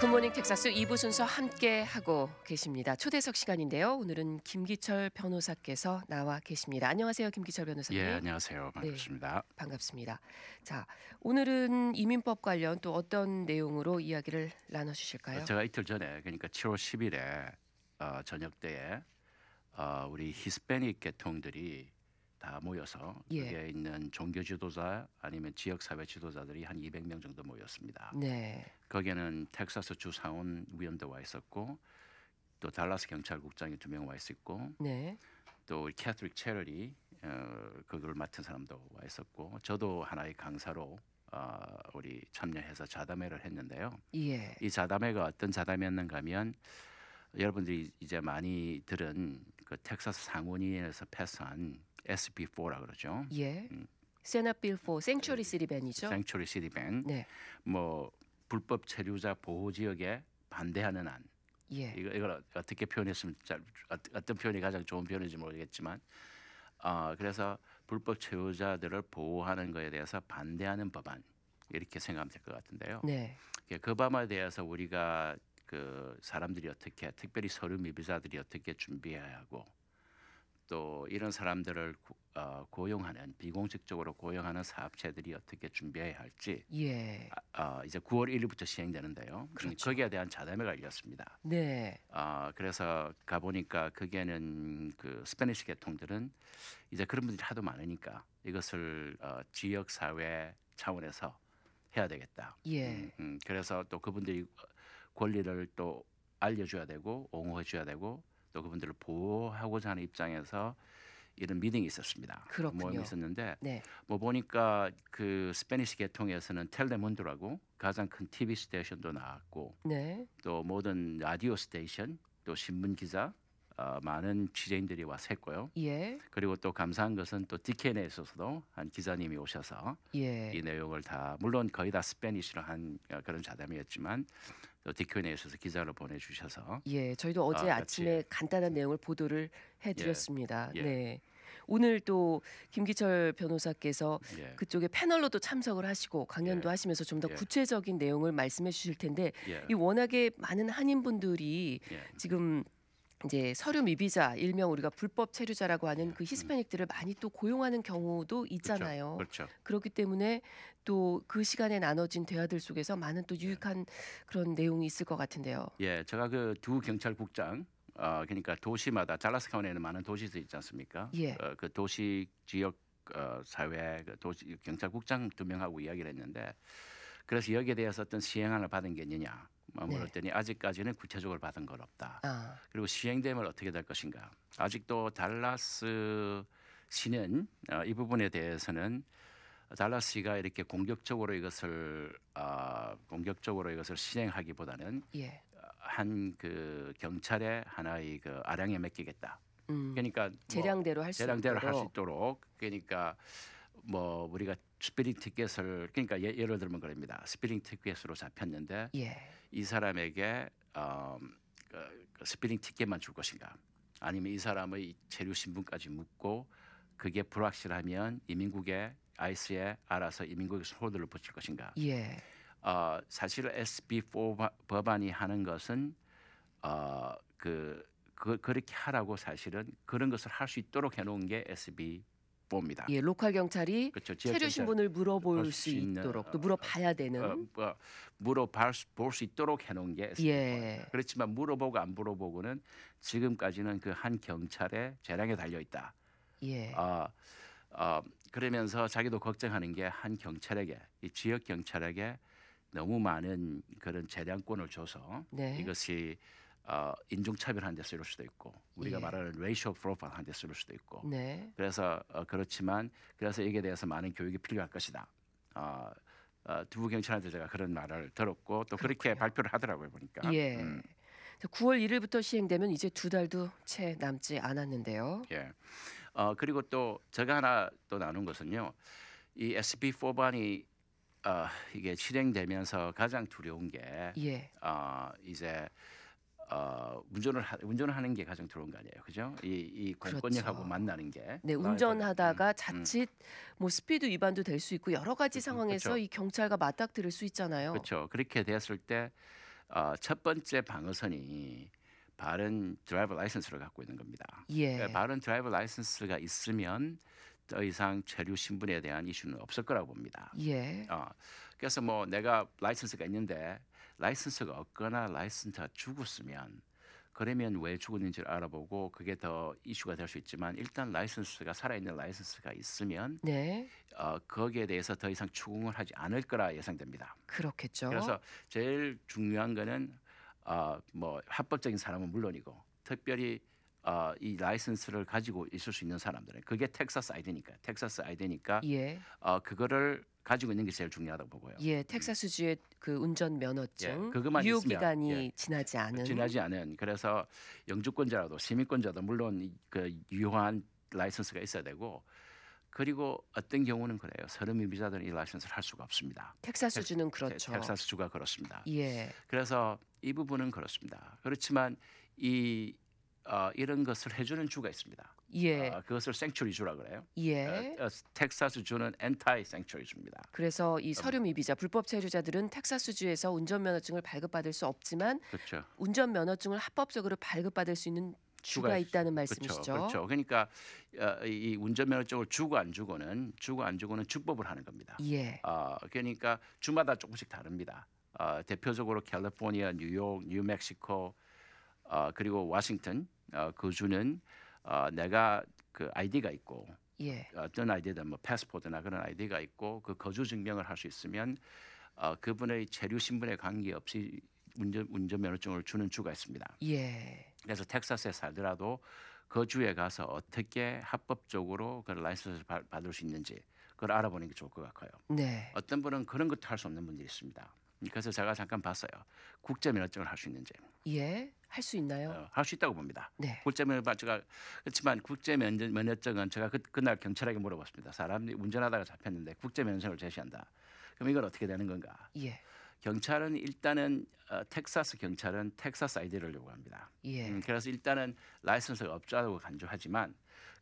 굿모닝 텍사스 2부 순서 함께 하고 계십니다. 초대석 시간인데요. 오늘은 김기철 변호사께서 나와 계십니다. 안녕하세요, 김기철 변호사님. 예, 안녕하세요. 네, 반갑습니다. 네, 반갑습니다. 자, 오늘은 이민법 관련 또 어떤 내용으로 이야기를 나눠 주실까요? 제가 이틀 전에 그러니까 7월 10일에 어, 저녁 때에 어, 우리 히스패닉 계통들이 다 모여서 예. 거기에 있는 종교 지도자 아니면 지역 사회 지도자들이 한 200명 정도 모였습니다. 네. 거기에는 텍사스 주 상원 위원도 와 있었고 또 달라스 경찰국장이 두 명 와 있었고 네. 또 캐트릭 체럴이 어, 그걸 맡은 사람도 와 있었고 저도 하나의 강사로 어, 우리 참여해서 자담회를 했는데요. 예. 이 자담회가 어떤 자담회였는가 하면 여러분들이 이제 많이 들은 그 텍사스 상원위에서 패스한 SP4라 그러죠. 예. 세나빌포 생츄리 시리밴이죠. 생츄리 시리밴. 네. 뭐 불법 체류자 보호 지역에 반대하는 안. 예. 이거 이걸 어떻게 표현했으면 잘 어떤 표현이 가장 좋은 표현인지 모르겠지만 어, 그래서 불법 체류자들을 보호하는 것에 대해서 반대하는 법안 이렇게 생각하면 될 것 같은데요. 네. 예, 그 법안에 대해서 우리가 그 사람들이 어떻게 특별히 서류 미비자들이 어떻게 준비해야 하고 또 이런 사람들을 어, 고용하는 비공식적으로 고용하는 사업체들이 어떻게 준비해야 할지 예. 아, 어, 이제 9월 1일부터 시행되는데요. 그러니까 그렇죠. 거기에 대한 자담회가 열렸습니다. 네. 아, 그래서 가 보니까 거기에는 그 스페니시 계통들은 이제 그런 분들이 하도 많으니까 이것을 어, 지역 사회 차원에서 해야 되겠다. 예. 음, 음, 그래서 또 그분들이 권리를 또 알려줘야 되고 옹호해줘야 되고 또 그분들을 보호하고자 하는 입장에서 이런 미팅이 있었습니다. 그렇군요. 모임이 있었는데 네. 뭐 보니까 그 스페니시 계통에서는 텔레몬드라고 가장 큰 TV 스테이션도 나왔고 네. 또 모든 라디오 스테이션 또 신문 기자 어, 많은 취재인들이 와서 했고요. 예. 그리고 또 감사한 것은 또 디켄에서도 한 기자님이 오셔서 예. 이 내용을 다 물론 거의 다 스페니시로 한 어, 그런 자담이었지만 또 디켄에 서 기사를 보내주셔서 예 저희도 어제 아, 아침에 간단한 내용을 보도를 해드렸습니다. 예. 예. 네. 오늘 또 김기철 변호사께서 예. 그쪽에 패널로도 참석을 하시고 강연도 예. 하시면서 좀더 예. 구체적인 내용을 말씀해 주실 텐데 예. 이 워낙에 많은 한인분들이 지금 이제 서류 미비자 일명 우리가 불법 체류자라고 하는 그 음, 음. 히스패닉들을 많이 또 고용하는 경우도 그렇죠, 있잖아요. 그렇죠. 그렇죠. 그렇기 때문에 또 그 시간에 나눠진 대화들 속에서 많은 또 예. 유익한 그런 내용이 있을 것 같은데요. 예, 제가 그 두 경찰국장 어, 그러니까 도시마다 달라스 카운에는 많은 도시들 있지 않습니까? 예. 어, 그 도시 지역 어, 사회 그 도시 경찰국장 두 명하고 이야기를 했는데 그래서 여기에 대해서 어떤 시행안을 받은 게 있느냐 머물렀더니 뭐 네. 아직까지는 구체적으로 받은 건 없다. 아. 그리고 시행되면 어떻게 될 것인가. 아직도 달라스 시는 어, 이 부분에 대해서는 달라스가 이렇게 공격적으로 이것을 어, 공격적으로 이것을 시행하기보다는 예. 한그 경찰의 하나의 그 아량에 맡기겠다. 음. 그러니까 뭐 재량대로 할수 재량대로 할 수 있도록 그러니까 뭐 우리가 스피링 티켓을 그러니까 예, 를 들면 그럽니다. 스피링 티켓으로 잡혔는데 예. 이 사람에게 어, 그, 그 스피링 티켓만 줄 것인가? 아니면 이 사람의 체류 신분까지 묻고 그게 불확실하면 이민국의 아이스에 알아서 이민국의 소호들을 붙일 것인가? 예. 어, 사실 SB4 법안이 하는 것은 어, 그, 그 그렇게 하라고 사실은 그런 것을 할 수 있도록 해놓은 게 SB 봅니다. 예, 로컬 경찰이 그렇죠. 체류 신분을 물어볼 수, 있는, 있도록 또 어, 물어봐야 되는 어, 어, 물어볼 수, 볼수 있도록 해놓은 게 예. 그렇지만 물어보고 안 물어보고는 지금까지는 그 한 경찰의 재량에 달려 있다. 예. 어, 어, 그러면서 자기도 걱정하는 게 한 경찰에게 이 지역 경찰에게 너무 많은 그런 재량권을 줘서 네. 이것이 어, 인종차별한는데 쓰일 수도 있고 우리가 예. 말하는 레이셔 프로파일한는데 쓰일 수도 있고 네. 그래서 어, 그렇지만 그래서 여기에 대해서 많은 교육이 필요할 것이다. 어, 어, 두 경찰한테 제가 그런 말을 들었고 또 그렇군요. 그렇게 발표를 하더라고요 보니까. 예. 음. 9월 1일부터 시행되면 이제 두 달도 채 남지 않았는데요. 예. 어, 그리고 또 제가 하나 또 나눈 것은요. 이 SB 4반이 어, 이게 실행되면서 가장 두려운 게 예. 어, 이제 어, 운전을 하, 운전을 하는 게 가장 좋은 거 아니에요, 그죠? 이이 권력하고 그렇죠. 만나는 게. 네, 아, 운전하다가 음, 자칫 뭐 스피드 위반도 될 수 있고 여러 가지 음, 음, 상황에서 그렇죠. 이 경찰과 맞닥뜨릴 수 있잖아요. 그렇죠. 그렇게 되었을 때첫 어, 번째 방어선이 바른 드라이버 라이선스를 갖고 있는 겁니다. 예. 그러니까 바른 드라이버 라이선스가 있으면 더 이상 체류 신분에 대한 이슈는 없을 거라고 봅니다. 예. 어, 그래서 뭐 내가 라이선스가 있는데 라이선스가 없거나 라이선스가 죽었으면 그러면 왜 죽었는지를 알아보고 그게 더 이슈가 될 수 있지만 일단 라이선스가 살아있는 라이선스가 있으면 네. 어, 거기에 대해서 더 이상 추궁을 하지 않을 거라 예상됩니다. 그렇겠죠. 그래서 제일 중요한 거는 어, 뭐 합법적인 사람은 물론이고 특별히 어, 이 라이선스를 가지고 있을 수 있는 사람들은 그게 텍사스 아이디니까 텍사스 아이디니까 예. 어, 그거를 가지고 있는 게 제일 중요하다고 보고요. 예, 음. 텍사스주의 그 운전 면허증 예, 그것만 유효 있으면, 기간이 예, 지나지 않은 지나지 않은 그래서 영주권자라도 시민권자도 물론 그 유효한 라이선스가 있어야 되고 그리고 어떤 경우는 그래요. 서른 미비자들은 이 라이선스를 할 수가 없습니다. 텍사스주는 그렇죠. 텍사스주가 그렇습니다. 예. 그래서 이 부분은 그렇습니다. 그렇지만 이 어, 이런 것을 해주는 주가 있습니다. 예. 어, 그것을 생츄리 주라 그래요. 예. 어, 텍사스 어, 주는 엔타이 생츄리 주입니다. 그래서 이 서류 미비자 불법 체류자들은 텍사스 주에서 운전면허증을 발급받을 수 없지만 그렇죠. 운전면허증을 합법적으로 발급받을 수 있는 주가, 주가 있다는 그렇죠, 말씀이시죠. 그렇죠. 그렇죠. 그러니까 어, 이 운전면허증을 주고 안 주고는 주고 안 주고는 축법을 하는 겁니다. 예. 어, 그러니까 주마다 조금씩 다릅니다. 어, 대표적으로 캘리포니아, 뉴욕, 뉴멕시코, 어, 그리고 워싱턴 어, 그 주는 어, 내가 그 아이디가 있고 예. 어떤 아이디든 뭐 패스포드나 그런 아이디가 있고 그 거주 증명을 할 수 있으면 어, 그분의 체류 신분에 관계없이 운전 운전면허증을 주는 주가 있습니다. 예. 그래서 텍사스에 살더라도 그 주에 가서 어떻게 합법적으로 그 라이선스를 받을 수 있는지 그걸 알아보는 게 좋을 것같아요 네. 어떤 분은 그런 것도 할 수 없는 분들이 있습니다. 그래서 제가 잠깐 봤어요. 국제 면허증을 할 수 있는지. 예. 할수 있나요? 어, 할수 있다고 봅니다. 네. 국제 면허 뭐 제가 그렇지만 국제 면허, 면허증은 제가 그, 그날 경찰에게 물어봤습니다. 사람이 운전하다가 잡혔는데 국제 면허증을 제시한다. 그럼 이건 어떻게 되는 건가? 예. 경찰은 일단은 어, 텍사스 경찰은 텍사스 아이디를 요구합니다. 예. 음, 그래서 일단은 라이선스가 없자고 간주하지만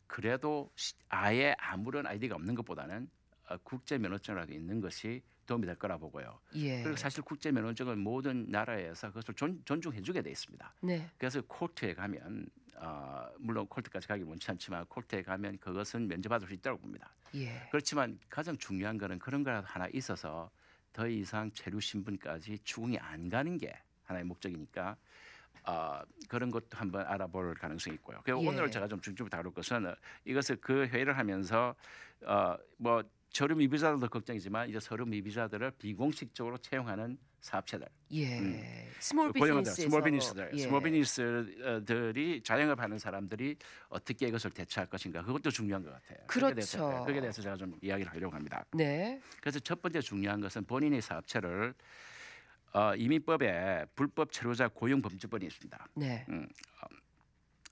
그래도 아예 아무런 아이디가 없는 것보다는 어, 국제 면허증이라도 있는 것이 도움이 될 거라 보고요. 예. 그리고 사실 국제 면허증을 모든 나라에서 그것을 존, 존중해주게 돼 있습니다. 네. 그래서 콜트에 가면 어, 물론 콜트까지 가기 원치 않지만 콜트에 가면 그것은 면제받을 수 있다고 봅니다. 예. 그렇지만 가장 중요한 거는 그런 거 하나 있어서 더 이상 체류 신분까지 추궁이 안 가는 게 하나의 목적이니까 어, 그런 것도 한번 알아볼 가능성이 있고요. 그래서 예. 오늘 제가 좀 중점을 다룰 것은 이것을 그 회의를 하면서 어, 뭐 저렴 이비자들도 걱정이지만 이제 서류 이비자들을 비공식적으로 채용하는 사업체들, 예, 음. 스몰 그 비즈니스, 스몰 비즈니스들, 예. 스몰 비즈니스들이 자영업하는 사람들이 어떻게 이것을 대처할 것인가 그것도 중요한 것 같아요. 그렇죠. 그에 대해서, 예, 그에 대해서 제가 좀 이야기를 하려고 합니다. 네. 그래서 첫 번째 중요한 것은 본인의 사업체를 어, 이민법에 불법 체류자 고용 범죄법이 있습니다. 네. 음, 어,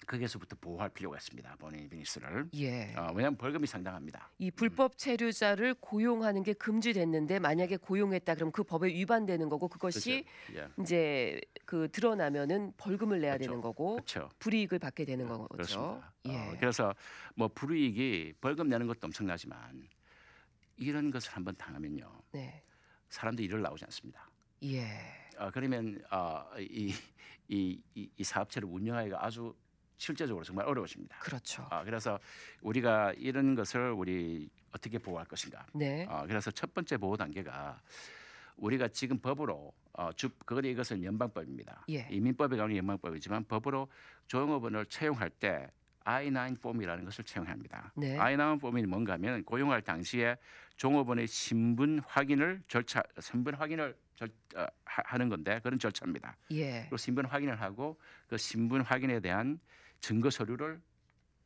거기에서부터 보호할 필요가 있습니다. 본인 비니스를 예. 어, 왜냐하면 벌금이 상당합니다. 이 불법 체류자를 고용하는 게 금지됐는데 만약에 고용했다 그럼 그 법에 위반되는 거고 그것이 그렇죠. 예. 이제 그 드러나면은 벌금을 내야 그렇 되는 거고 그렇 불이익을 받게 되는 예, 거죠. 그렇습니다. 예. 어, 그래서 뭐 불이익이 벌금 내는 것도 엄청나지만 이런 것을 한번 당하면요. 네. 사람들이 일을 나오지 않습니다. 예. 어, 그러면 어, 이, 이, 이, 이 사업체를 운영하기가 아주 실제적으로 정말 어려우십니다. 그렇죠. 어, 그래서 우리가 이런 것을 우리 어떻게 보호할 것인가. 네. 어, 그래서 첫 번째 보호 단계가 우리가 지금 법으로 어, 주, 그건 이것은 연방법입니다. 예. 이민법에 관한 연방법이지만 법으로 조영업원을 채용할 때 I9 폼이라는 것을 채용합니다. 네. I9 폼이 뭔가 하면 고용할 당시에 종업원의 신분 확인을 절차 신분 확인을 절, 어, 하는 건데 그런 절차입니다. 예. 그리고 신분 확인을 하고 그 신분 확인에 대한 증거 서류를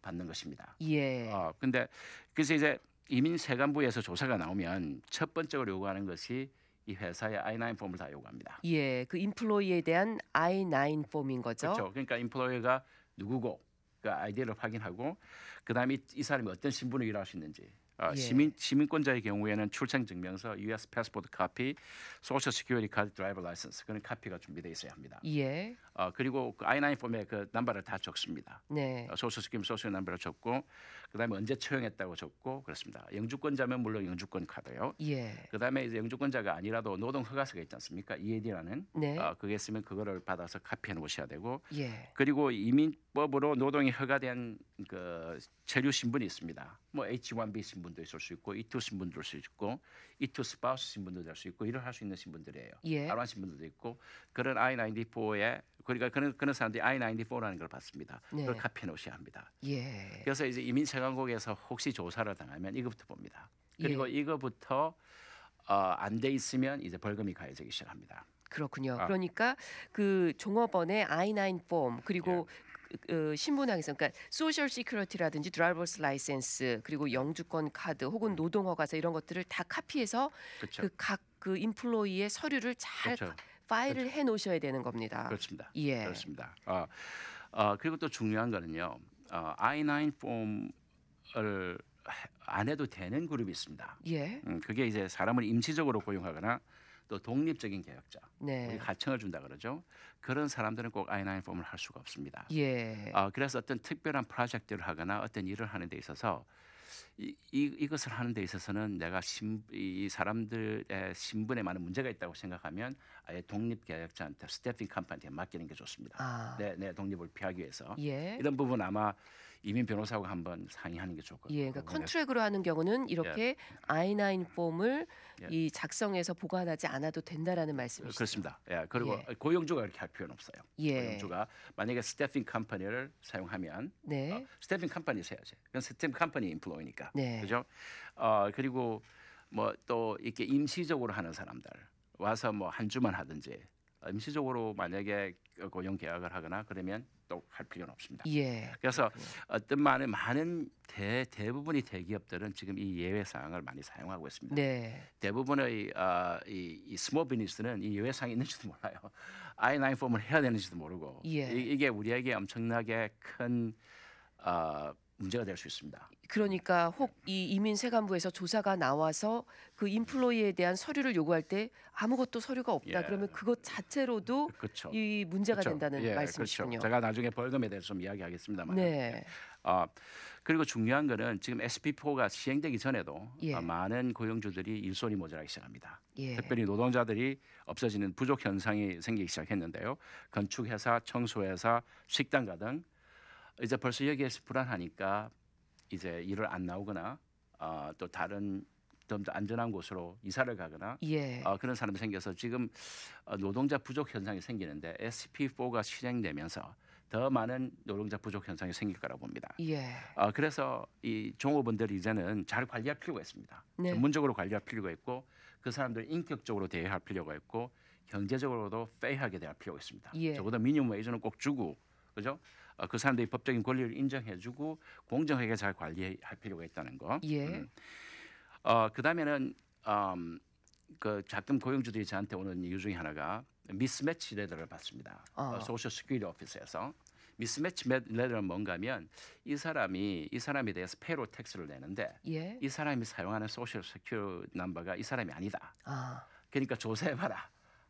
받는 것입니다. 예. 어, 근데 그래서 이제 이민 세관부에서 조사가 나오면 첫 번째로 요구하는 것이 이 회사의 I9 폼을 다 요구합니다. 예, 그 인플로이에 대한 I9 폼인 거죠. 그렇죠. 그러니까 인플로이가 누구고 그 아이디를 확인하고 그다음에 이 사람이 어떤 신분으로 일할 수 있는지 어, 예. 시민 시민권자의 경우에는 출생 증명서, U.S. 패스포드 카피, 소셜 시큐리티 카드 드라이버 라이선스 그런 카피가 준비되어 있어야 합니다. 예. 어, 그리고 그 I9 폼에 그 넘버를 다 적습니다. 네. 소셜 시큐리티 소셜 넘버를 적고 그다음에 언제 채용했다고 적고 그렇습니다. 영주권자면 물론 영주권 카드요. 예. 그다음에 이제 영주권자가 아니라도 노동 허가서가 있지 않습니까? EAD라는 네. 어, 그게 있으면 그거를 받아서 카피해 놓으셔야 되고 예. 그리고 이민법으로 노동이 허가된 그 체류 신분이 있습니다. 뭐 H1B 신분도 있을 수 있고 E2 신분도 수 있고 E2 스파우스 신분도 될 수 있고 일을 할수 있는 신분들이에요. 예. R1 신분도 있고 그런 I-94에 그러니까 그런 그런 사람들이 I-94라는 걸 받습니다. 네. 그걸 카피해 놓 합니다. 예. 그래서 이제 이민세관국에서 혹시 조사를 당하면 이것부터 봅니다. 그리고 예. 이거부터 어, 안돼 있으면 이제 벌금이 가해지기 시작합니다. 그렇군요. 아. 그러니까 그 종업원의 I9 폼 그리고 예. 어, 신분항에서 그러니까 소셜 시큐리티라든지 드라이버스 라이센스 그리고 영주권 카드 혹은 음. 노동 허가서 이런 것들을 다 카피해서 그 각그 그 인플로이의 서류를 잘 그쵸. 파일을 그쵸. 해 놓으셔야 되는 겁니다. 그렇습니다. 예. 그렇습니다. 아, 아 그리고 또 중요한 거는요. 아, I9 폼을 안 해도 되는 그룹이 있습니다. 예. 음, 그게 이제 사람을 임시적으로 고용하거나 또 독립적인 개혁자 네. 우리 가청을 준다 그러죠. 그런 사람들은 꼭 I9 폼을 할 수가 없습니다. 예. 어, 그래서 어떤 특별한 프로젝트를 하거나 어떤 일을 하는 데 있어서 이, 이 이것을 하는 데 있어서는 내가 신, 이 사람들의 신분에 많은 문제가 있다고 생각하면 아예 독립 개혁자한테 스태핑 컴퍼니에 맡기는 게 좋습니다. 아. 네, 내 독립을 피하기 위해서 예. 이런 부분 아마 이민 변호사하고 한번 상의하는 게 좋을 것 같아요. 예, 그러니까 컨트랙으로 하는 경우는 이렇게 예. I9 폼을 예. 이 작성해서 보관하지 않아도 된다라는 말씀이시죠. 그렇습니다. 예, 그리고 예. 고용주가 그렇게 할 필요는 없어요. 예. 고용주가 만약에 스태핑 컴퍼니를 사용하면 네. 어, 스태핑 컴퍼니 세야 그건 스태핑 컴퍼니 인플로이니까. 네. 그죠? 어, 그리고 뭐 또 이렇게 임시적으로 하는 사람들 와서 뭐 한 주만 하든지 임시적으로 만약에 고용 계약을 하거나 그러면 또 할 필요는 없습니다. 예. 그래서 예. 어떤 많은 많은 대대부분의 대기업들은 지금 이 예외 사항을 많이 사용하고 있습니다. 네. 대부분의 어, 이, 이 스몰 비즈니스는 이 예외 사항이 있는지도 몰라요. I9 폼을 해야 되는지도 모르고 예. 이, 게 우리에게 엄청나게 큰 어, 문제가 될 수 있습니다. 그러니까 혹 이 이민세관부에서 조사가 나와서 그 인플로이에 대한 서류를 요구할 때 아무것도 서류가 없다. 예. 그러면 그것 자체로도 그쵸. 이 문제가 그쵸. 된다는 예, 말씀이시군요. 그쵸. 제가 나중에 벌금에 대해서 좀 이야기하겠습니다만. 네. 예. 어, 그리고 중요한 거는 지금 SP4가 시행되기 전에도 예. 어, 많은 고용주들이 일손이 모자라기 시작합니다. 예. 특별히 노동자들이 없어지는 부족 현상이 생기기 시작했는데요. 건축회사, 청소회사, 식당가 등 이제 벌써 여기에서 불안하니까 이제 일을 안 나오거나 어, 또 다른 좀 더 안전한 곳으로 이사를 가거나 예. 어, 그런 사람이 생겨서 지금 어, 노동자 부족 현상이 생기는데 SP4가 실행되면서 더 많은 노동자 부족 현상이 생길 거라고 봅니다. 예. 어, 그래서 이 종업원들이 이제는 잘 관리할 필요가 있습니다. 네. 전문적으로 관리할 필요가 있고 그 사람들 인격적으로 대해할 필요가 있고 경제적으로도 페이하게 대할 필요가 있습니다. 예. 적어도 미니멈 웨이저는 꼭 주고 그죠? 어, 그 사람들이 법적인 권리를 인정해주고 공정하게 잘 관리할 필요가 있다는 거. 예. 음. 어 그다음에는 음, 그 작금 고용주들이 저한테 오는 이유 중에 하나가 미스매치 레더를 받습니다. 아. 어. 소셜 스큐리티 오피스에서 미스매치 레더는 뭔가면 이 사람이 이 사람에 대해서 페로 텍스를 내는데 예. 이 사람이 사용하는 소셜 스큐 넘버가 이 사람이 아니다. 아. 그러니까 조사해봐라.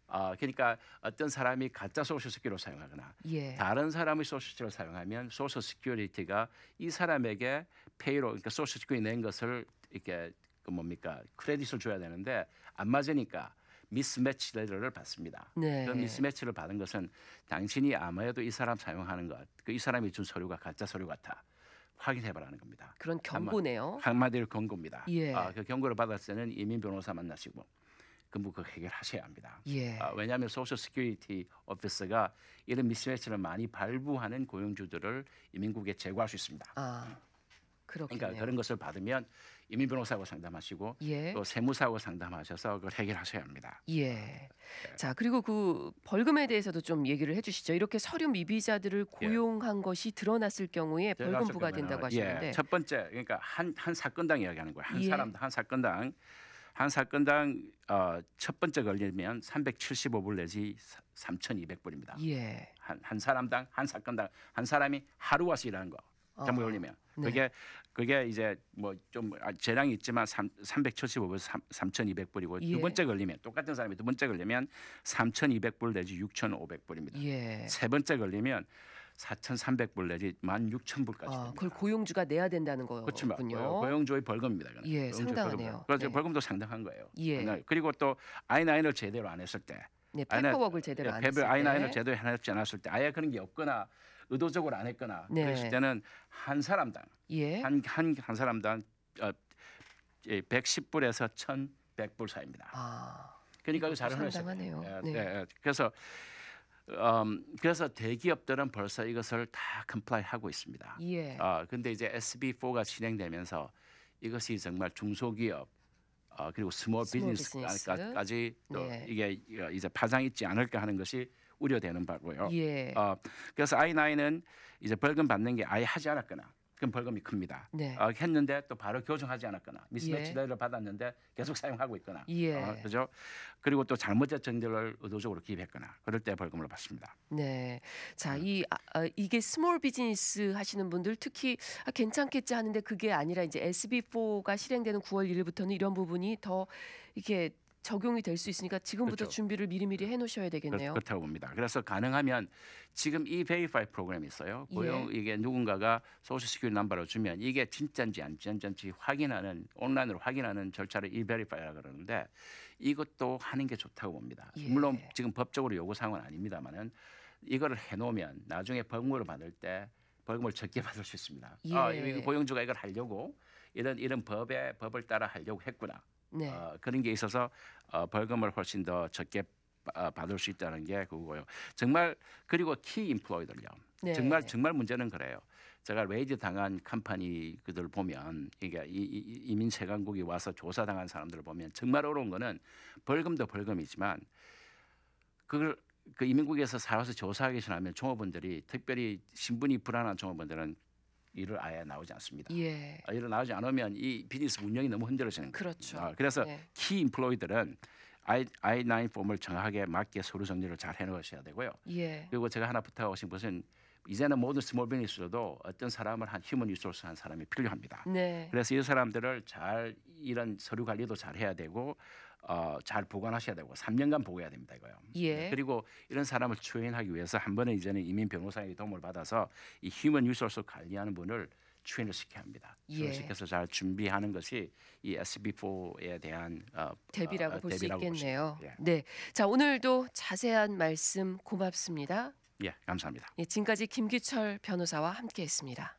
어, 그러니까 어떤 사람이 가짜 소셜 스큐리티를 사용하거나 예. 다른 사람의 소셜 스큐리티를 사용하면 소셜 스큐리티가 이 사람에게 페이로 그러니까 소셜 스큐리티 낸 것을 이렇게 그 뭡니까 크레딧을 줘야 되는데 안 맞으니까 미스매치 레터를 받습니다. 네. 그 미스매치를 받은 것은 당신이 아마도 이 사람 사용하는 것, 그 이 사람이 준 서류가 가짜 서류 같아. 확인해봐라는 겁니다. 그런 경고네요. 한마디로 경고입니다. 예. 아, 그 경고를 받았을 때는 이민 변호사 만나시고 근무 그 해결하셔야 합니다. 예. 아, 왜냐하면 소셜 시큐리티 오피스가 이런 미스매치를 많이 발부하는 고용주들을 이민국에 제거할 수 있습니다. 아, 그렇겠네요. 그러니까 그런 것을 받으면 이민 변호사하고 상담하시고 예. 또 세무사하고 상담하셔서 그걸 해결하셔야 합니다. 예. 네. 자 그리고 그 벌금에 대해서도 좀 얘기를 해주시죠. 이렇게 서류 미비자들을 예. 고용한 예. 것이 드러났을 경우에 예, 벌금 부과된다고 하시는데 예. 첫 번째 그러니까 한 한 사건당 이야기하는 거예요. 한 사람 한 사건당 한 사건당 어, 첫 번째 걸리면 375불 내지 3,200불입니다. 예. 한, 한 사람당 한 사건당 한 사람이 하루 와서 일하는 거. 잘못 어. 걸리면 네. 그게 그게 이제 뭐좀 아, 재량이 있지만 3, 375불 3, 3,200불이고 예. 두 번째 걸리면 똑같은 사람이 두 번째 걸리면 3,200불 내지 6,500불입니다. 예. 세 번째 걸리면 4,300불 내지 16,000불까지. 아, 그걸 고용주가 내야 된다는 그렇죠. 뭐 거군요. 그렇죠. 고용주의 벌금입니다. 그건. 예, 상당하네요. 벌금. 그래서 네. 벌금도 상당한 거예요. 예. 그리고 또아이을 제대로 안 했을 때. 네, 페퍼웍을 제대로 예, 안 했을 때. 아이을 제대로 안 했지 않았을 때 아예 그런 게 없거나 의도적으로 안 했거나 네. 그랬을 때는 한 사람당 예. 한, 한, 한 사람당 어, 110불에서 예, 1,100불 사이입니다. 아, 그러니까 그 사람을 상당하네요. 예, 네. 네. 그래서 음, 그래서 대기업들은 벌써 이것을 다 컴플라이하고 있습니다. 예. 어, 근데 이제 SB4가 진행되면서 이것이 정말 중소기업 어, 그리고 스몰, 스몰 비즈니스까지 또 예. 이게 어, 이제 파장 있지 않을까 하는 것이 우려되는 바고요. 예. 어, 그래서 I9은 이제 벌금 받는 게 아예 하지 않았거나 그럼 벌금이 큽니다. 네. 어, 했는데 또 바로 교정하지 않았거나 미스매치 대를 예. 받았는데 계속 사용하고 있거나 예. 어, 그죠? 그리고 또 잘못된 정대를 의도적으로 기입했거나 그럴 때 벌금을 받습니다. 네, 자이 아, 아, 이게 스몰 비즈니스 하시는 분들 특히 아, 괜찮겠지 하는데 그게 아니라 이제 SB4가 실행되는 9월 1일부터는 이런 부분이 더 이게 렇 적용이 될 수 있으니까 지금부터 그렇죠. 준비를 미리미리 네. 해놓으셔야 되겠네요. 그렇, 다고 봅니다. 그래서 가능하면 지금 이 베이파이 프로그램이 있어요. 예. 고용 예. 이게 누군가가 소셜시큐리 넘버를 주면 이게 진짜인지 안 진짜인지 확인하는 온라인으로 확인하는 절차를 이 베이파이라 그러는데 이것도 하는 게 좋다고 봅니다. 예. 물론 지금 법적으로 요구 사항은 아닙니다마는 이거를 해놓으면 나중에 벌금를 받을 때 벌금을 적게 받을 수 있습니다. 아, 예. 아, 고용주가 이걸 하려고 이런 이런 법에 법을 따라 하려고 했구나. 네. 어, 그런 게 있어서 어, 벌금을 훨씬 더 적게 어, 받을 수 있다는 게 그거고요. 정말 그리고 키 인플로이들요. 네. 정말 정말 문제는 그래요. 제가 레이드 당한 컴퍼니 그들 보면 그러니까 이, 이, 이민 세관국이 와서 조사 당한 사람들을 보면 정말 어려운 거는 벌금도 벌금이지만 그걸 그 이민국에서 살아서 조사하기 전하면 종업원들이 특별히 신분이 불안한 종업원들은 일을 아예 나오지 않습니다. 예. 아, 일을 나오지 않으면 이 비즈니스 운영이 너무 흔들어지는 거예요. 그렇죠. 아, 그래서 예. 키 인플로이들은 I, I9 폼을 정확하게 맞게 서류 정리를 잘 해놓으셔야 되고요. 예. 그리고 제가 하나 부탁하신 것은 이제는 모든 스몰 비즈니스도 어떤 사람을 한 휴먼 리소스 한 사람이 필요합니다. 네. 그래서 이 사람들을 잘 이런 서류 관리도 잘 해야 되고 어, 잘 보관하셔야 되고 3년간 보호해야 됩니다 이거요. 예. 네, 그리고 이런 사람을 추행하기 위해서 한 번에 이전에 이민 변호사의 도움을 받아서 이 휴먼 유소스 관리하는 분을 추인을 시켜야 합니다. 예. 시켜서 잘 준비하는 것이 이 SB4에 대한 어, 대비라고 어, 볼수 있겠네요. 예. 네, 자 오늘도 자세한 말씀 고맙습니다. 예, 감사합니다. 예, 지금까지 김규철 변호사와 함께했습니다.